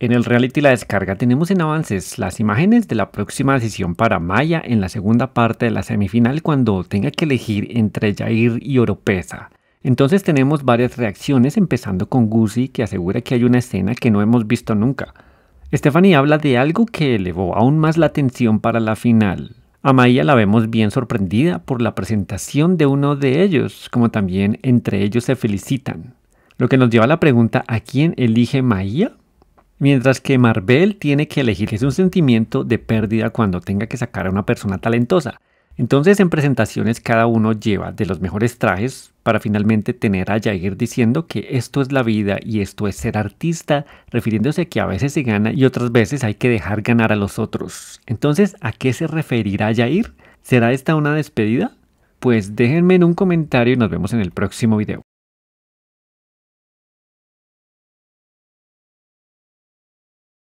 En el reality La Descarga tenemos en avances las imágenes de la próxima decisión para Maya en la segunda parte de la semifinal cuando tenga que elegir entre Jair y Oropesa. Entonces tenemos varias reacciones empezando con Guzzi que asegura que hay una escena que no hemos visto nunca. Stephanie habla de algo que elevó aún más la atención para la final. A Maya la vemos bien sorprendida por la presentación de uno de ellos, como también entre ellos se felicitan. Lo que nos lleva a la pregunta ¿a quién elige Maya? Mientras que Marvel tiene que elegir es un sentimiento de pérdida cuando tenga que sacar a una persona talentosa. Entonces en presentaciones cada uno lleva de los mejores trajes para finalmente tener a Jair diciendo que esto es la vida y esto es ser artista, refiriéndose a que a veces se gana y otras veces hay que dejar ganar a los otros. Entonces, ¿a qué se referirá Jair? ¿Será esta una despedida? Pues déjenme en un comentario y nos vemos en el próximo video.